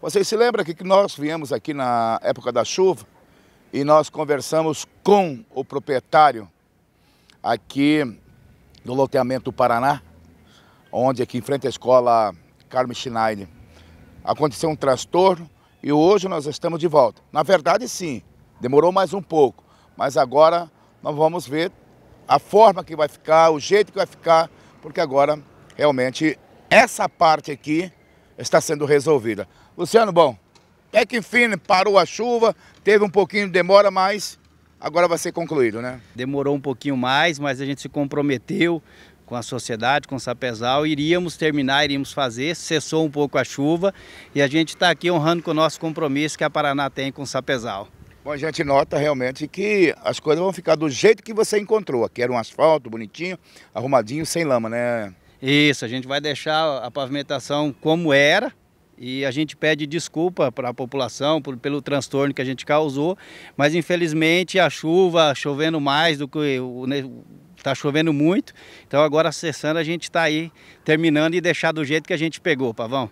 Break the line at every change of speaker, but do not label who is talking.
Vocês se lembram que nós viemos aqui na época da chuva e nós conversamos com o proprietário aqui do loteamento Paraná, onde aqui em frente à escola Carmen Schneider aconteceu um transtorno e hoje nós estamos de volta. Na verdade, sim, demorou mais um pouco, mas agora nós vamos ver a forma que vai ficar, o jeito que vai ficar, porque agora realmente essa parte aqui está sendo resolvida. Luciano, bom, até que enfim parou a chuva, teve um pouquinho de demora, mas agora vai ser concluído, né? Demorou um pouquinho mais, mas a gente se comprometeu com a
sociedade, com o Sapezal, iríamos terminar, iríamos fazer, cessou um pouco a chuva e a gente está aqui honrando com o nosso compromisso que a Paraná tem com o Sapezal.
Bom, a gente nota realmente que as coisas vão ficar do jeito que você encontrou, Aqui era um asfalto bonitinho, arrumadinho, sem lama, né? Isso, a
gente vai deixar a pavimentação como era e a gente pede desculpa para a população por, pelo transtorno que a gente causou, mas infelizmente a chuva chovendo mais do que o, Está chovendo muito, então agora acessando a gente está aí terminando e deixar do jeito que a gente pegou, Pavão.